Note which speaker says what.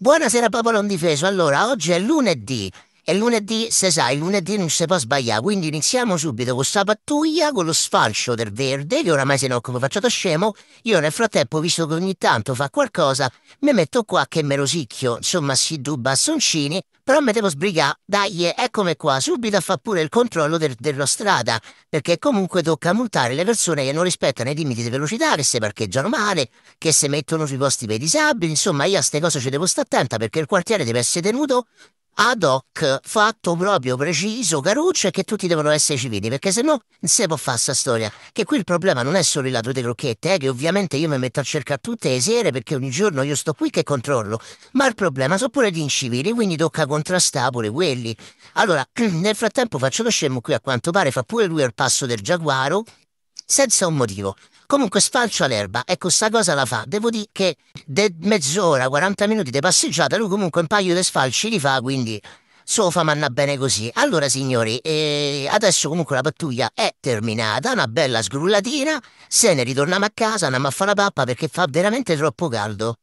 Speaker 1: Buonasera popolo indifeso, allora oggi è lunedì e lunedì, se sai, lunedì non si può sbagliare, quindi iniziamo subito con questa pattuglia, con lo sfalcio del verde, che oramai se no come faccio da scemo, io nel frattempo, visto che ogni tanto fa qualcosa, mi metto qua che me rosicchio, insomma si du bastoncini, però mi devo sbrigare, dai, eccomi qua, subito a fare pure il controllo del, della strada, perché comunque tocca multare le persone che non rispettano i limiti di velocità, che se parcheggiano male, che se mettono sui posti per i disabili, insomma io a queste cose ci devo stare attenta perché il quartiere deve essere tenuto ad hoc fatto proprio preciso, caruccio, è che tutti devono essere civili, perché se no non si può fare sta storia. Che qui il problema non è solo il lato dei crocchette, eh, che ovviamente io mi metto a cercare tutte le sere perché ogni giorno io sto qui che controllo, ma il problema sono pure gli incivili, quindi tocca contrastare pure quelli. Allora, nel frattempo faccio lo scemo qui a quanto pare, fa pure lui al passo del giaguaro, senza un motivo. Comunque sfalcio all'erba, ecco sta cosa la fa. Devo dire che de mezz'ora, 40 minuti di passeggiata, lui comunque un paio di sfalci li fa, quindi solo fa manna bene così. Allora signori, eh, adesso comunque la pattuglia è terminata, una bella sgrullatina, se ne ritorniamo a casa, andiamo a fare la pappa perché fa veramente troppo caldo.